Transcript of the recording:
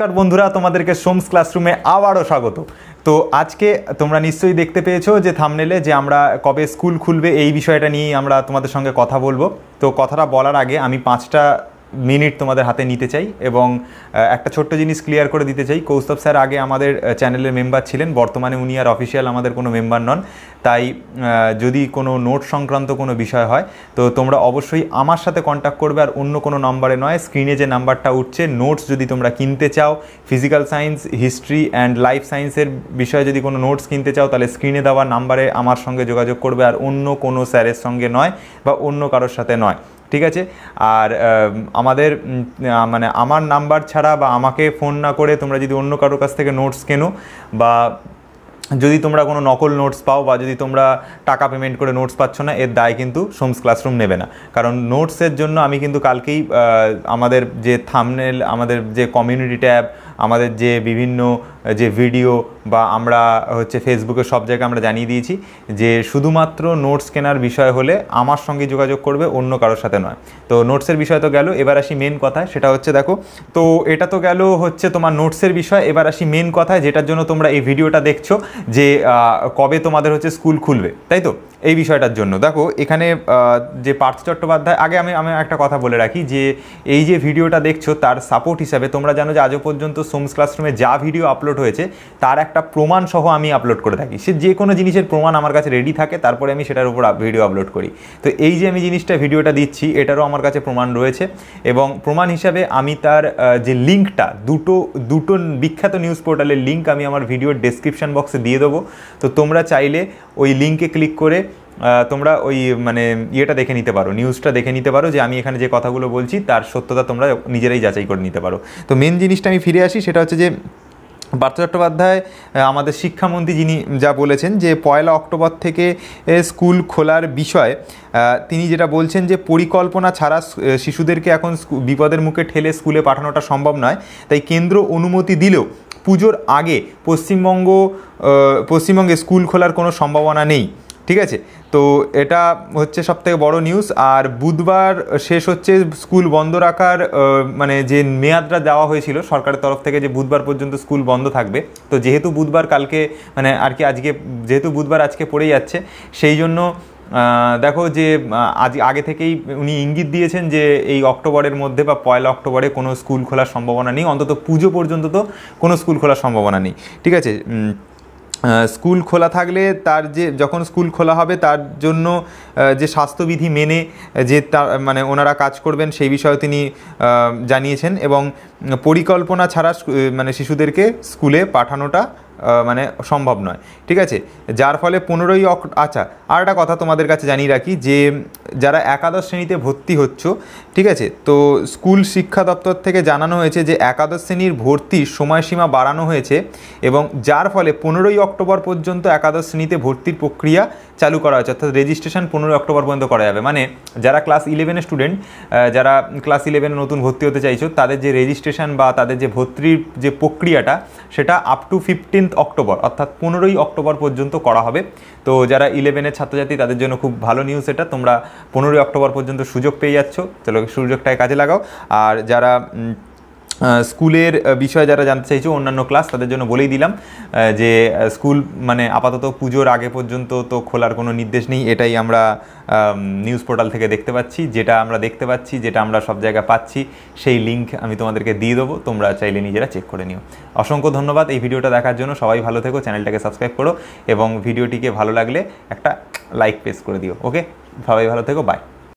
নমস্কার বন্ধুরা তোমাদেরকে সোমস ক্লাসরুমে আবারও স্বাগত তো আজকে তোমরা নিশ্চয়ই দেখতে পেয়েছো যে থামনেলে যে আমরা কবে স্কুল খুলবে এই বিষয়টা নিয়ে আমরা তোমাদের সঙ্গে কথা বলবো তো কথাটা বলার আগে আমি পাঁচটা মিনিট তোমাদের হাতে নিতে চাই এবং একটা ছোট্ট জিনিস ক্লিয়ার করে দিতে চাই কৌস্তব স্যার আগে আমাদের চ্যানেলের মেম্বার ছিলেন বর্তমানে উনি আর অফিসিয়াল আমাদের কোনো মেম্বার নন তাই যদি কোনো নোট সংক্রান্ত কোনো বিষয় হয় তো তোমরা অবশ্যই আমার সাথে কন্ট্যাক্ট করবে আর অন্য কোনো নম্বরে নয় স্ক্রিনে যে নাম্বারটা উঠছে নোটস যদি তোমরা কিনতে চাও physical science history and life সায়েন্সের বিষয়ে যদি কোনো নোটস কিনতে চাও তাহলে স্ক্রিনে দেওয়া নাম্বারে আমার সঙ্গে যোগাযোগ করবে আর অন্য কোনো স্যারের সঙ্গে নয় বা অন্য কারোর সাথে নয় ঠিক আছে আর আমাদের মানে আমার নাম্বার ছাড়া বা আমাকে ফোন না করে তোমরা যদি অন্য কারোর কাছ থেকে নোটস কেনো বা যদি তোমরা কোনো নকল নোটস পাও বা যদি তোমরা টাকা পেমেন্ট করে নোটস পাচ্ছ না এর দায় কিন্তু সোমস ক্লাসরুম নেবে না কারণ নোটসের জন্য আমি কিন্তু কালকেই আমাদের যে থামনেল আমাদের যে কমিউনিটি ট্যাব আমাদের যে বিভিন্ন যে ভিডিও বা আমরা হচ্ছে ফেসবুকে সব জায়গায় আমরা জানিয়ে দিয়েছি যে শুধুমাত্র নোটস কেনার বিষয় হলে আমার সঙ্গে যোগাযোগ করবে অন্য কারোর সাথে নয় তো নোটসের বিষয় তো গেল এবার আসি মেন কথা সেটা হচ্ছে দেখো তো এটা তো গেল হচ্ছে তোমার নোটসের বিষয় এবার আসি মেন কথায় যেটার জন্য তোমরা এই ভিডিওটা দেখছো যে কবে তোমাদের হচ্ছে স্কুল খুলবে তাই তো এই বিষয়টার জন্য দেখো এখানে যে পার্থ চট্টোপাধ্যায় আগে আমি আমি একটা কথা বলে রাখি যে এই যে ভিডিওটা দেখছো তার সাপোর্ট হিসাবে তোমরা জানো যে আজও পর্যন্ত সোমস ক্লাসরুমে যা ভিডিও আপলোড আপলোড হয়েছে তার একটা প্রমাণ সহ আমি আপলোড করে থাকি সে যে কোনো জিনিসের প্রমাণ আমার কাছে রেডি থাকে তারপরে আমি সেটার উপর ভিডিও আপলোড করি তো এই যে আমি জিনিসটা ভিডিওটা দিচ্ছি এটারও আমার কাছে প্রমাণ রয়েছে এবং প্রমাণ হিসাবে আমি তার যে লিঙ্কটা দুটো দুটো বিখ্যাত নিউজ পোর্টালের লিঙ্ক আমি আমার ভিডিওর ডেসক্রিপশান বক্সে দিয়ে দেবো তো তোমরা চাইলে ওই লিঙ্কে ক্লিক করে তোমরা ওই মানে ইয়েটা দেখে নিতে পারো নিউজটা দেখে নিতে পারো যে আমি এখানে যে কথাগুলো বলছি তার সত্যতা তোমরা নিজেরাই যাচাই করে নিতে পারো তো মেন জিনিসটা আমি ফিরে আসি সেটা হচ্ছে যে পার্থ চট্টোপাধ্যায় আমাদের শিক্ষামন্ত্রী যিনি যা বলেছেন যে পয়লা অক্টোবর থেকে স্কুল খোলার বিষয়ে তিনি যেটা বলছেন যে পরিকল্পনা ছাড়া শিশুদেরকে এখন বিপদের মুখে ঠেলে স্কুলে পাঠানোটা সম্ভব নয় তাই কেন্দ্র অনুমতি দিলেও পুজোর আগে পশ্চিমবঙ্গ পশ্চিমবঙ্গে স্কুল খোলার কোনো সম্ভাবনা নেই ঠিক আছে তো এটা হচ্ছে সবথেকে বড় নিউজ আর বুধবার শেষ হচ্ছে স্কুল বন্ধ রাখার মানে যে মেয়াদটা দেওয়া হয়েছিল সরকারের তরফ থেকে যে বুধবার পর্যন্ত স্কুল বন্ধ থাকবে তো যেহেতু বুধবার কালকে মানে আর কি আজকে যেহেতু বুধবার আজকে পড়ে যাচ্ছে সেই জন্য দেখো যে আজ আগে থেকেই উনি ইঙ্গিত দিয়েছেন যে এই অক্টোবরের মধ্যে বা পয়লা অক্টোবরে কোনো স্কুল খোলার সম্ভাবনা নেই অন্তত পুজো পর্যন্ত তো কোনো স্কুল খোলার সম্ভাবনা নেই ঠিক আছে স্কুল খোলা থাকলে তার যে যখন স্কুল খোলা হবে তার জন্য যে স্বাস্থ্যবিধি মেনে যে তার মানে ওনারা কাজ করবেন সেই বিষয়ে তিনি জানিয়েছেন এবং পরিকল্পনা ছাড়া মানে শিশুদেরকে স্কুলে পাঠানোটা মানে সম্ভব নয় ঠিক আছে যার ফলে পনেরোই অক আচ্ছা আর একটা কথা তোমাদের কাছে জানিয়ে রাখি যে যারা একাদশ শ্রেণীতে ভর্তি হচ্ছ ঠিক আছে তো স্কুল শিক্ষা দপ্তর থেকে জানানো হয়েছে যে একাদশ শ্রেণীর ভর্তির সময়সীমা বাড়ানো হয়েছে এবং যার ফলে পনেরোই অক্টোবর পর্যন্ত একাদশ শ্রেণীতে ভর্তির প্রক্রিয়া চালু করা হয়েছে অর্থাৎ রেজিস্ট্রেশন পনেরোই অক্টোবর পর্যন্ত করা যাবে মানে যারা ক্লাস ইলেভেনের স্টুডেন্ট যারা ক্লাস ইলেভেনে নতুন ভর্তি হতে চাইছো তাদের যে রেজিস্ট্রেশন বা তাদের যে ভর্তির যে প্রক্রিয়াটা সেটা আপ টু ফিফটিন্থ অক্টোবর অর্থাৎ পনেরোই অক্টোবর পর্যন্ত করা হবে তো যারা ইলেভেনের ছাত্রছাত্রী তাদের জন্য খুব ভালো নিউজ এটা তোমরা পনেরোই অক্টোবর পর্যন্ত সুযোগ পেয়ে যাচ্ছ চলো সুযোগটায় কাজে লাগাও আর যারা স্কুলের বিষয়ে যারা জানতে চাইছো অন্যান্য ক্লাস তাদের জন্য বলেই দিলাম যে স্কুল মানে আপাতত পুজোর আগে পর্যন্ত তো খোলার কোনো নির্দেশ নেই এটাই আমরা নিউজ পোর্টাল থেকে দেখতে পাচ্ছি যেটা আমরা দেখতে পাচ্ছি যেটা আমরা সব জায়গায় পাচ্ছি সেই লিঙ্ক আমি তোমাদেরকে দিয়ে দেবো তোমরা চাইলে নিজেরা চেক করে নিও অসংখ্য ধন্যবাদ এই ভিডিওটা দেখার জন্য সবাই ভালো থেকো চ্যানেলটাকে সাবস্ক্রাইব করো এবং ভিডিওটিকে ভালো লাগলে একটা লাইক পেস করে দিও ওকে সবাই ভালো থেকো বাই